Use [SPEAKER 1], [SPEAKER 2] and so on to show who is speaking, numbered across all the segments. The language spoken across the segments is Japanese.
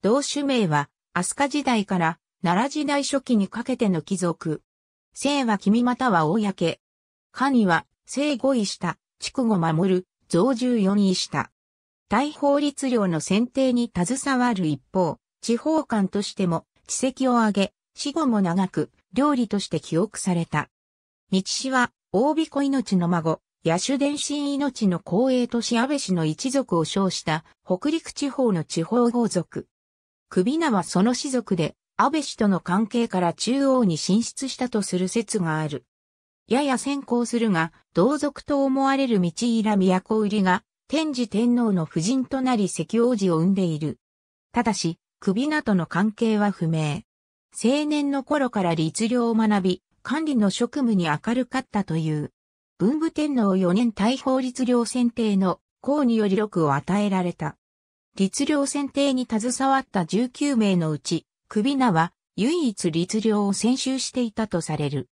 [SPEAKER 1] 同種名は、飛鳥時代から、奈良時代初期にかけての貴族。姓は君または公。神は、生五位下、畜後守る、増1四位下。大法律令の選定に携わる一方、地方官としても、奇籍を挙げ、死後も長く、料理として記憶された。道氏は、大子命の孫、野手伝心命の光栄とし安部氏の一族を称した、北陸地方の地方豪族。首名はその氏族で、安倍氏との関係から中央に進出したとする説がある。やや先行するが、同族と思われる道平都売りが、天智天皇の夫人となり赤王子を生んでいる。ただし、首名との関係は不明。青年の頃から律令を学び、管理の職務に明るかったという。文武天皇4年大法律令選定の公により禄を与えられた。律令選定に携わった19名のうち、首名は唯一律令を選修していたとされる。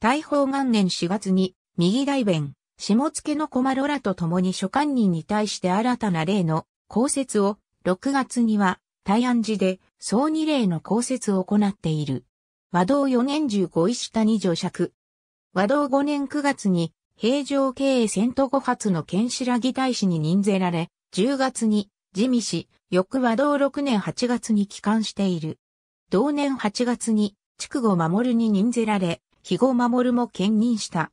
[SPEAKER 1] 大宝元年4月に、右大弁、下野の駒呂らと共に書簡人に対して新たな例の公説を、6月には、大安寺で、総二例の公説を行っている。和道4年15石谷乗尺。和道5年9月に、平城経営戦闘5発の剣白木大使に任ぜられ、10月に、地味氏、翌和道6年8月に帰還している。同年8月に、筑後守に任ぜられ、肥後守も兼任した。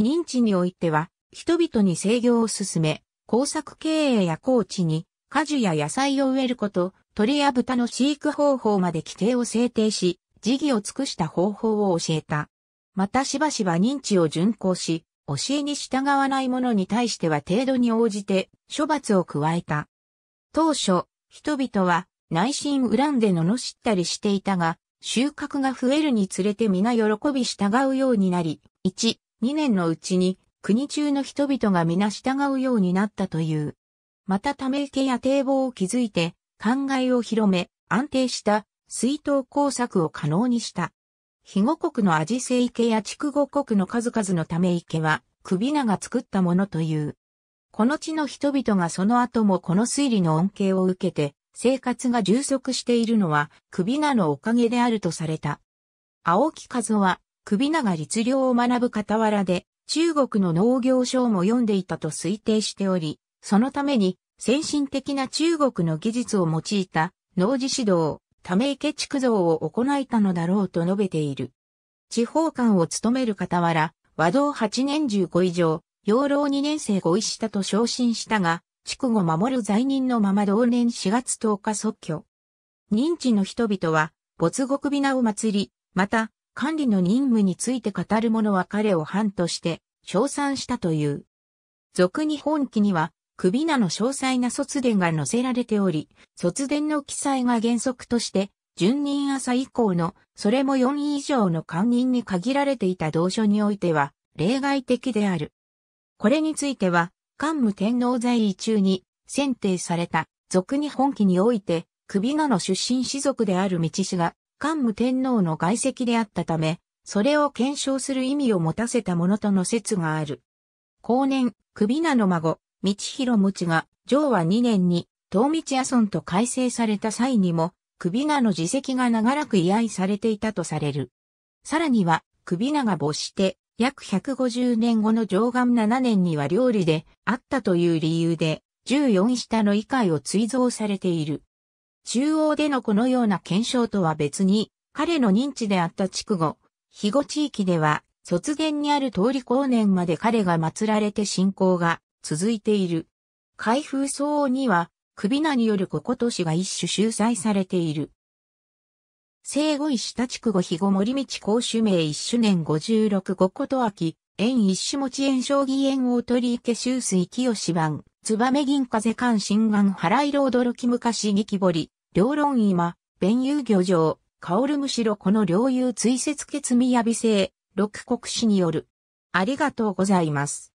[SPEAKER 1] 認知においては、人々に制御を進め、工作経営や高地に、果樹や野菜を植えること、鳥や豚の飼育方法まで規定を制定し、時義を尽くした方法を教えた。またしばしば認知を巡行し、教えに従わない者に対しては程度に応じて処罰を加えた。当初、人々は内心恨んで罵ったりしていたが、収穫が増えるにつれて皆喜び従うようになり、1、2年のうちに国中の人々が皆従うようになったという。またため池や堤防を築いて、考えを広め、安定した水筒工作を可能にした。肥後国のアジセ池や筑後国の数々のため池は、首名が作ったものという。この地の人々がその後もこの推理の恩恵を受けて、生活が充足しているのは、首名のおかげであるとされた。青木和夫は、首名が律令を学ぶ傍らで、中国の農業省も読んでいたと推定しており、そのために、先進的な中国の技術を用いた、農事指導、ため池築造を行えたのだろうと述べている。地方官を務める傍ら、和道8年15以上、養老2年生ご一したと昇進したが、区後守る罪人のまま同年4月10日即居。認知の人々は、没後、首名を祭り、また、管理の任務について語る者は彼を藩として、称賛したという。俗に本記には、首名の詳細な卒伝が載せられており、卒伝の記載が原則として、順任朝以降の、それも4位以上の官人に限られていた同書においては、例外的である。これについては、桓武天皇在位中に選定された俗に本記において、首名の出身士族である道氏が桓武天皇の外籍であったため、それを検証する意味を持たせたものとの説がある。後年、首名の孫、道広持が、上和2年に、東道阿村と改正された際にも、首名の自責が長らく居合されていたとされる。さらには、首名が没して、約150年後の上岸7年には料理であったという理由で、14下の異界を追贈されている。中央でのこのような検証とは別に、彼の認知であった筑後、肥後地域では、卒元にある通り後年まで彼が祀られて信仰が続いている。開封相応には、首名による古年都市が一種集裁されている。生後石田区後肥後森道公主名一種年五十六五こと秋、縁一種持ち将棋縁大鳥池修水清番、燕銀風関心眼い色驚き昔激り、両論今、弁遊漁場、薫むしろこの領有追説決みやび性、六国史による。ありがとうございます。